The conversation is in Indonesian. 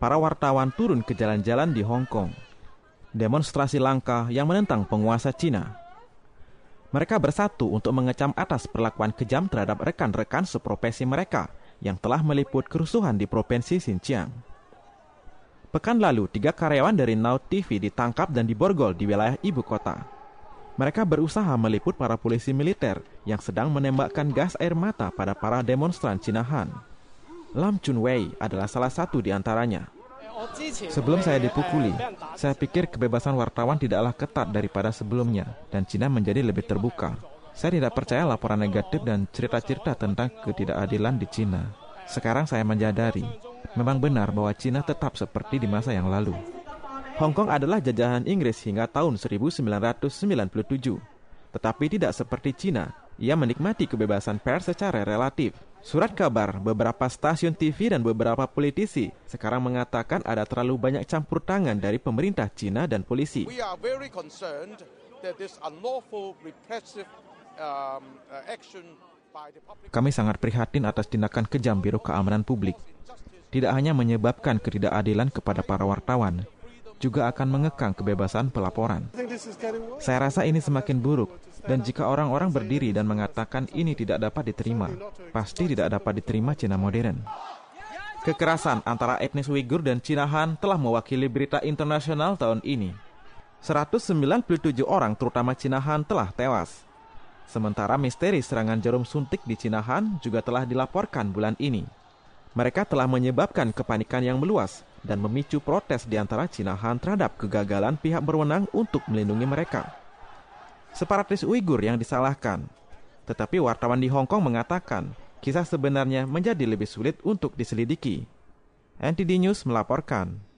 Para wartawan turun ke jalan-jalan di Hong Kong. Demonstrasi langka yang menentang penguasa Cina. Mereka bersatu untuk mengecam atas perlakuan kejam terhadap rekan-rekan seprofesi mereka yang telah meliput kerusuhan di Provinsi Xinjiang. Pekan lalu, tiga karyawan dari Now TV ditangkap dan diborgol di wilayah ibu kota. Mereka berusaha meliput para polisi militer yang sedang menembakkan gas air mata pada para demonstran Cina Han. Lam Chun Wei adalah salah satu di antaranya. Sebelum saya dipukuli, saya pikir kebebasan wartawan tidaklah ketat daripada sebelumnya, dan Cina menjadi lebih terbuka. Saya tidak percaya laporan negatif dan cerita-cerita tentang ketidakadilan di Cina. Sekarang saya menyadari, memang benar bahwa Cina tetap seperti di masa yang lalu. Hong Kong adalah jajahan Inggris hingga tahun 1997. Tetapi tidak seperti Cina, ia menikmati kebebasan pers secara relatif. Surat kabar beberapa stasiun TV dan beberapa politisi sekarang mengatakan ada terlalu banyak campur tangan dari pemerintah Cina dan polisi. Um, uh, kami sangat prihatin atas tindakan kejam Biro Keamanan Publik. Tidak hanya menyebabkan ketidakadilan kepada para wartawan, juga akan mengekang kebebasan pelaporan. Saya rasa ini semakin buruk, dan jika orang-orang berdiri dan mengatakan ini tidak dapat diterima, pasti tidak dapat diterima Cina modern. Kekerasan antara etnis Uighur dan Cina Han telah mewakili berita internasional tahun ini. 197 orang terutama Cina Han telah tewas. Sementara misteri serangan jarum suntik di Cina Han juga telah dilaporkan bulan ini. Mereka telah menyebabkan kepanikan yang meluas, dan memicu protes di antara Cinahan terhadap kegagalan pihak berwenang untuk melindungi mereka. Separatis Uighur yang disalahkan. Tetapi wartawan di Hong Kong mengatakan, kisah sebenarnya menjadi lebih sulit untuk diselidiki. NTD News melaporkan.